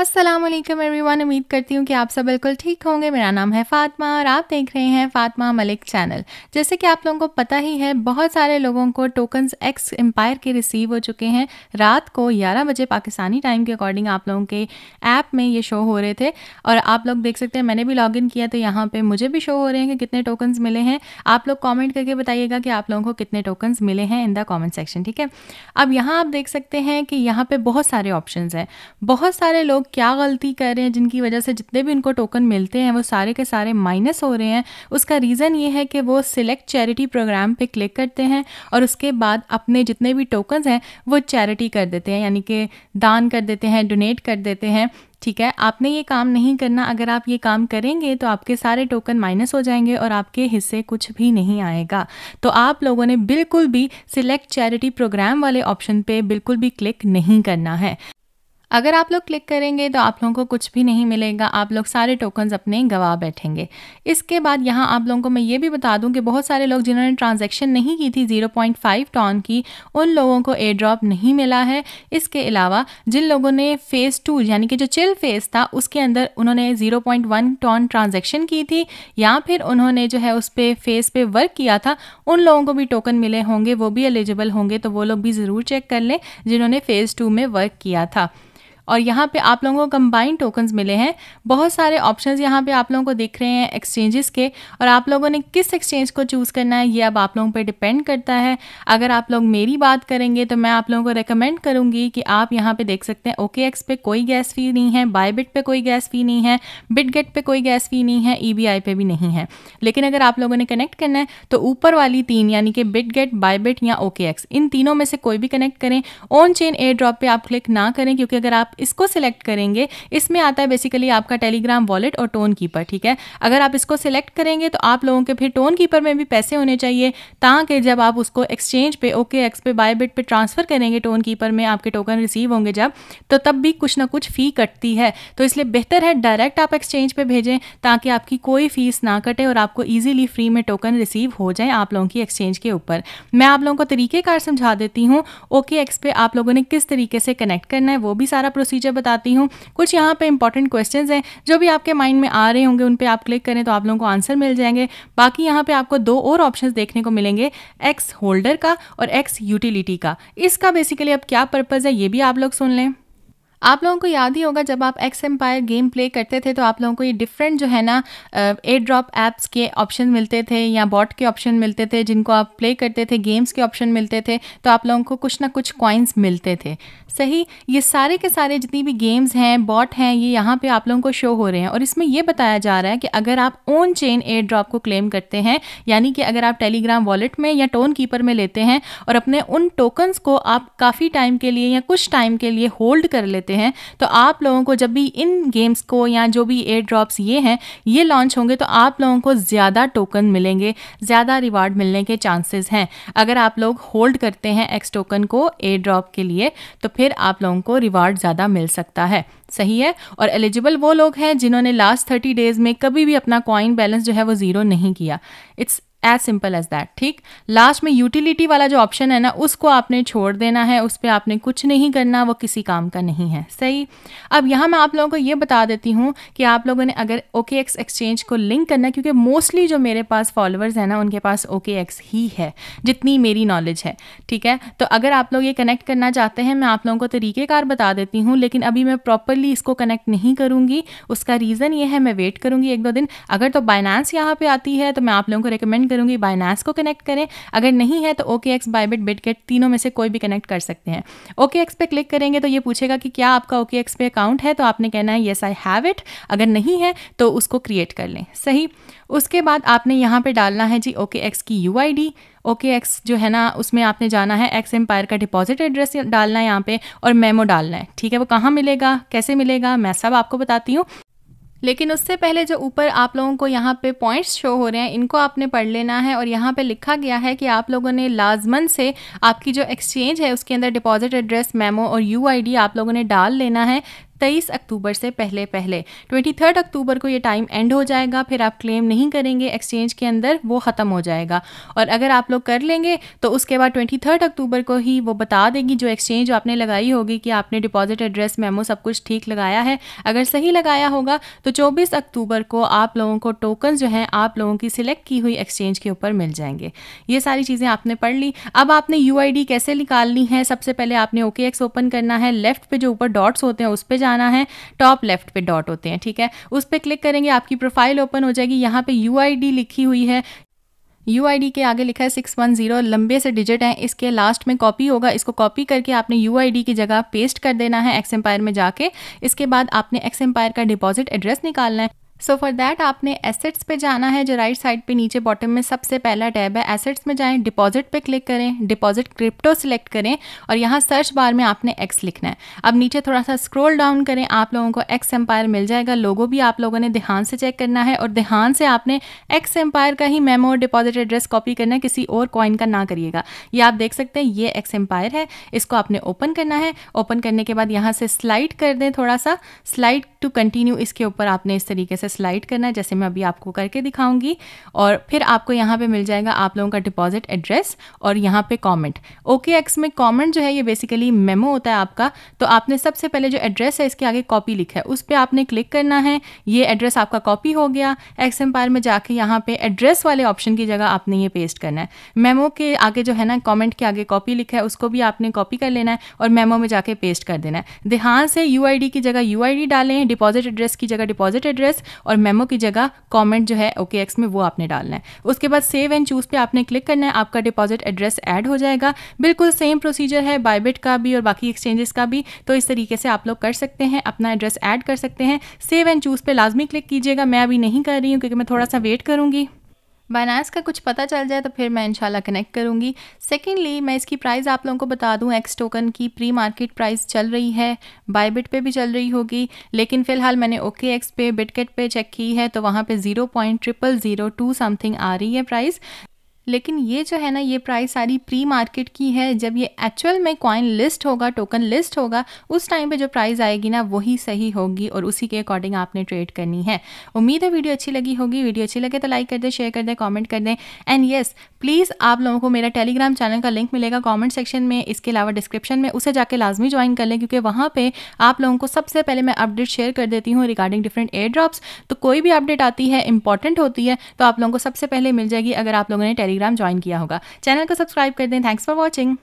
अस्सलाम वालेकुम एवरीवन उम्मीद करती हूँ कि आप सब बिल्कुल ठीक होंगे मेरा नाम है फातिमा और आप देख रहे हैं फातिमा मलिक चैनल जैसे कि आप लोगों को पता ही है बहुत सारे लोगों को टोकन्स एक्स एम्पायर के रिसीव हो चुके हैं रात को 11 बजे पाकिस्तानी टाइम के अकॉर्डिंग आप लोगों के ऐप में ये शो हो रहे थे और आप लोग देख सकते हैं मैंने भी लॉग किया तो यहाँ पर मुझे भी शो हो रहे हैं कि कितने टोकन्स मिले हैं आप लोग कॉमेंट करके बताइएगा कि आप लोगों को कितने टोकन्स मिले हैं इन द कॉमेंट सेक्शन ठीक है अब यहाँ आप देख सकते हैं कि यहाँ पर बहुत सारे ऑप्शन हैं बहुत सारे लोग क्या गलती कर रहे हैं जिनकी वजह से जितने भी उनको टोकन मिलते हैं वो सारे के सारे माइनस हो रहे हैं उसका रीज़न ये है कि वो सिलेक्ट चैरिटी प्रोग्राम पे क्लिक करते हैं और उसके बाद अपने जितने भी टोकन्स हैं वो चैरिटी कर देते हैं यानी कि दान कर देते हैं डोनेट कर देते हैं ठीक है आपने ये काम नहीं करना अगर आप ये काम करेंगे तो आपके सारे टोकन माइनस हो जाएंगे और आपके हिस्से कुछ भी नहीं आएगा तो आप लोगों ने बिल्कुल भी सिलेक्ट चैरिटी प्रोग्राम वाले ऑप्शन पे बिल्कुल भी क्लिक नहीं करना है अगर आप लोग क्लिक करेंगे तो आप लोगों को कुछ भी नहीं मिलेगा आप लोग सारे टोकन्स अपने गवा बैठेंगे इसके बाद यहाँ आप लोगों को मैं ये भी बता दूँ कि बहुत सारे लोग जिन्होंने ट्रांजैक्शन नहीं की थी 0.5 टॉन की उन लोगों को एयर ड्रॉप नहीं मिला है इसके अलावा जिन लोगों ने फ़ेज़ टू यानी कि जो चिल फेज़ था उसके अंदर उन्होंने ज़ीरो टॉन ट्रांजेक्शन की थी या फिर उन्होंने जो है उस पर फेज़ पे वर्क किया था उन लोगों को भी टोकन मिले होंगे वो भी एलिजिबल होंगे तो वो लोग भी ज़रूर चेक कर लें जिन्होंने फ़ेज़ टू में वर्क किया था और यहाँ पे आप लोगों को कंबाइंड टोकन्स मिले हैं बहुत सारे ऑप्शन यहाँ पे आप लोगों को दिख रहे हैं एक्सचेंजेस के और आप लोगों ने किस एक्सचेंज को चूज़ करना है ये अब आप लोगों पर डिपेंड करता है अगर आप लोग मेरी बात करेंगे तो मैं आप लोगों को रिकमेंड करूँगी कि आप यहाँ पे देख सकते हैं ओके एक्स पे कोई गैस फी नहीं है बायबिट पे कोई गैस फी नहीं है गेट पे कोई गैस फी नहीं है ई e पे भी नहीं है लेकिन अगर आप लोगों ने कनेक्ट करना है तो ऊपर वाली तीन यानी कि बिट बाय बायबिट या ओके इन तीनों में से कोई भी कनेक्ट करें ऑन चेन एयर ड्रॉप पर आप क्लिक ना करें क्योंकि अगर आप इसको सिलेक्ट करेंगे इसमें आता है बेसिकली आपका टेलीग्राम वॉलेट और टोन कीपर ठीक है अगर आप इसको सिलेक्ट करेंगे तो आप लोगों के फिर टोन कीपर में भी पैसे होने चाहिए ताकि जब आप उसको एक्सचेंज पे ओके एक्स पे बाय बिट पे ट्रांसफ़र करेंगे टोन कीपर में आपके टोकन रिसीव होंगे जब तो तब भी कुछ ना कुछ फ़ी कटती है तो इसलिए बेहतर है डायरेक्ट आप एक्सचेंज पर भेजें ताकि आपकी कोई फीस ना कटे और आपको ईजिली फ्री में टोकन रिसीव हो जाए आप लोगों की एक्सचेंज के ऊपर मैं आप लोगों को तरीक़ेकार समझा देती हूँ ओके एक्स पे आप लोगों ने किस तरीके से कनेक्ट करना है वो भी सारा प्रोसेस प्रोसीजर बताती हूँ कुछ यहाँ पे इंपॉर्टेंट क्वेश्चन हैं जो भी आपके माइंड में आ रहे होंगे उन पर आप क्लिक करें तो आप लोगों को आंसर मिल जाएंगे बाकी यहाँ पे आपको दो और ऑप्शन देखने को मिलेंगे एक्स होल्डर का और एक्स यूटिलिटी का इसका बेसिकली अब क्या पर्पज़ है ये भी आप लोग सुन लें आप लोगों को याद ही होगा जब आप एक्स एम्पायर गेम प्ले करते थे तो आप लोगों को ये डिफरेंट जो है ना एयर ड्रॉप ऐप्स के ऑप्शन मिलते थे या बॉट के ऑप्शन मिलते थे जिनको आप प्ले करते थे गेम्स के ऑप्शन मिलते थे तो आप लोगों को कुछ ना कुछ कॉइन्स मिलते थे सही ये सारे के सारे जितनी भी गेम्स हैं बॉट हैं ये यहाँ पे आप लोगों को शो हो रहे हैं और इसमें यह बताया जा रहा है कि अगर आप ओन चेन एयर ड्रॉप को क्लेम करते हैं यानी कि अगर आप टेलीग्राम वॉलेट में या टोन कीपर में लेते हैं और अपने उन टोकन्स को आप काफ़ी टाइम के लिए या कुछ टाइम के लिए होल्ड कर लेते लेते हैं तो आप लोगों को जब भी इन गेम्स को या जो भी एयर ड्रॉप्स ये हैं ये लॉन्च होंगे तो आप लोगों को ज़्यादा टोकन मिलेंगे ज़्यादा रिवार्ड मिलने के चांसेस हैं अगर आप लोग होल्ड करते हैं एक्स टोकन को एयर ड्रॉप के लिए तो फिर आप लोगों को रिवार्ड ज़्यादा मिल सकता है सही है और एलिजिबल वो लोग हैं जिन्होंने लास्ट थर्टी डेज में कभी भी अपना कॉइन बैलेंस जो है वो ज़ीरो नहीं किया it's as simple as that ठीक लास्ट में यूटिलिटी वाला जो ऑप्शन है ना उसको आपने छोड़ देना है उस पर आपने कुछ नहीं करना वो किसी काम का नहीं है सही अब यहाँ मैं आप लोगों को ये बता देती हूँ कि आप लोगों ने अगर ओके एक्स एक्सचेंज को लिंक करना क्योंकि मोस्टली जो मेरे पास फॉलोअर्स हैं ना उनके पास ओके एक्स ही है जितनी मेरी नॉलेज है ठीक है तो अगर आप लोग ये कनेक्ट करना चाहते हैं मैं आप लोगों को तरीक़ेकार बता देती हूँ लेकिन अभी मैं प्रॉपरली इसको कनेक्ट नहीं करूँगी उसका रीज़न ये है मैं वेट करूँगी एक दो दिन अगर तो बाइनेंस यहाँ पर आती है तो मैं आप लोगों को रिकमेंड रिकमेंड करूँगी बाइनास को कनेक्ट करें अगर नहीं है तो ओके एक्स बाइबिट बिटकेट तीनों में से कोई भी कनेक्ट कर सकते हैं ओके एक्स पे क्लिक करेंगे तो ये पूछेगा कि क्या आपका ओके एक्स पे अकाउंट है तो आपने कहना है येस आई हैव इट अगर नहीं है तो उसको क्रिएट कर लें सही उसके बाद आपने यहाँ पर डालना है जी ओके एक्स की U I D OKX जो है ना उसमें आपने जाना है एक्स एम्पायर का डिपॉजिट एड्रेस डालना है यहाँ पे और मेमो डालना है ठीक है वो कहाँ मिलेगा कैसे मिलेगा मैं सब आपको बताती हूँ लेकिन उससे पहले जो ऊपर आप लोगों को यहाँ पे पॉइंट्स शो हो रहे हैं इनको आपने पढ़ लेना है और यहाँ पे लिखा गया है कि आप लोगों ने लाजमन से आपकी जो एक्सचेंज है उसके अंदर डिपॉजिट एड्रेस मेमो और यू आप लोगों ने डाल लेना है तेईस अक्टूबर से पहले पहले ट्वेंटी थर्ड अक्टूबर को ये टाइम एंड हो जाएगा फिर आप क्लेम नहीं करेंगे एक्सचेंज के अंदर वो ख़त्म हो जाएगा और अगर आप लोग कर लेंगे तो उसके बाद ट्वेंटी थर्ड अक्टूबर को ही वो बता देगी जो एक्सचेंज आपने लगाई होगी कि आपने डिपॉजिट एड्रेस मेमो सब कुछ ठीक लगाया है अगर सही लगाया होगा तो चौबीस अक्टूबर को आप लोगों को टोकन जो हैं आप लोगों की सिलेक्ट की हुई एक्सचेंज के ऊपर मिल जाएंगे ये सारी चीज़ें आपने पढ़ ली अब आपने यू कैसे निकालनी है सबसे पहले आपने ओके ओपन करना है लेफ्ट पे जो ऊपर डॉट्स होते हैं उस पर जाना है टॉप लेफ्ट पे डॉट होते हैं ठीक है उस पर क्लिक करेंगे आपकी प्रोफाइल ओपन हो जाएगी यहाँ पे यू लिखी हुई है यू के आगे लिखा है 610 लंबे से डिजिट हैं इसके लास्ट में कॉपी होगा इसको कॉपी करके आपने यू की जगह पेस्ट कर देना है एक्स एम्पायर में जाके इसके बाद आपने एक्स एम्पायर का डिपॉजिट एड्रेस निकालना है सो फॉर दैट आपने एसेट्स पे जाना है जो राइट right साइड पे नीचे बॉटम में सबसे पहला टैब है एसेट्स में जाएं डिपॉजिट पे क्लिक करें डिपॉजिट क्रिप्टो सिलेक्ट करें और यहाँ सर्च बार में आपने एक्स लिखना है अब नीचे थोड़ा सा स्क्रोल डाउन करें आप लोगों को एक्स एम्पायर मिल जाएगा लोगो भी आप लोगों ने ध्यान से चेक करना है और ध्यान से आपने एक्स एम्पायर का ही मेमो और डिपॉजिट एड्रेस कॉपी करना है किसी और कॉइन का ना करिएगा ये आप देख सकते हैं ये एक्स एम्पायर है इसको आपने ओपन करना है ओपन करने के बाद यहाँ से स्लाइड कर दें थोड़ा सा स्लाइड टू कंटिन्यू इसके ऊपर आपने इस तरीके से स्लाइड करना है जैसे मैं अभी आपको करके दिखाऊंगी और फिर आपको यहाँ पे मिल जाएगा आप लोगों का डिपॉजिट एड्रेस और यहाँ पे कमेंट ओके एक्स में कमेंट जो है ये बेसिकली मेमो होता है आपका तो आपने सबसे पहले जो एड्रेस है इसके आगे कॉपी लिखा है उस पर आपने क्लिक करना है ये एड्रेस आपका कॉपी हो गया एक्स एम्पायर में जाके यहाँ पे एड्रेस वाले ऑप्शन की जगह आपने ये पेस्ट करना है मेमो के आगे जो है ना कॉमेंट के आगे कॉपी लिखा है उसको भी आपने कॉपी कर लेना है और मेमो में जाके पेस्ट कर देना है ध्यान से यू की जगह यू डालें डिपॉजिट एड्रेस की जगह डिपॉजिट एड्रेस और मेमो की जगह कॉमेंट जो है ओके एक्स में वो आपने डालना है उसके बाद सेव एंड चूज पे आपने क्लिक करना है आपका डिपॉजिट एड्रेस ऐड हो जाएगा बिल्कुल सेम प्रोसीजर है बायबिट का भी और बाकी एक्सचेंजेस का भी तो इस तरीके से आप लोग कर सकते हैं अपना एड्रेस ऐड कर सकते हैं सेव एंड चूज पे लाजमी क्लिक कीजिएगा मैं अभी नहीं कर रही हूँ क्योंकि मैं थोड़ा सा वेट करूँगी बाइनास का कुछ पता चल जाए तो फिर मैं इंशाल्लाह कनेक्ट करूँगी सेकेंडली मैं इसकी प्राइस आप लोगों को बता दूँ एक्स टोकन की प्री मार्केट प्राइस चल रही है बायबिट पे भी चल रही होगी लेकिन फ़िलहाल मैंने ओके एक्स पे बिटकेट पे चेक की है तो वहाँ पे zero point triple zero two something आ रही है प्राइस लेकिन ये जो है ना ये प्राइस सारी प्री मार्केट की है जब ये एक्चुअल में कॉइन लिस्ट होगा टोकन लिस्ट होगा उस टाइम पे जो प्राइस आएगी ना वही सही होगी और उसी के अकॉर्डिंग आपने ट्रेड करनी है उम्मीद है वीडियो अच्छी लगी होगी वीडियो अच्छी लगे तो लाइक कर दें शेयर कर दें कॉमेंट कर दें एंड येस प्लीज़ आप लोगों को मेरा टेलीग्राम चैनल का लिंक मिलेगा कॉमेंट सेक्शन में इसके अलावा डिस्क्रिप्शन में उसे जाके लाजमी ज्वाइन कर लें क्योंकि वहाँ पर आप लोगों को सबसे पहले मैं अपडेट शेयर कर देती हूँ रिगार्डिंग डिफरेंट एयर ड्रॉप्स तो कोई भी अपडेट आती है इंपॉर्टेंट होती है तो आप लोगों को सबसे पहले मिल जाएगी अगर आप लोगों ने टेली टेलीग्राम ज्वाइन किया होगा चैनल को सब्सक्राइब कर दें थैंक्स फॉर वॉचिंग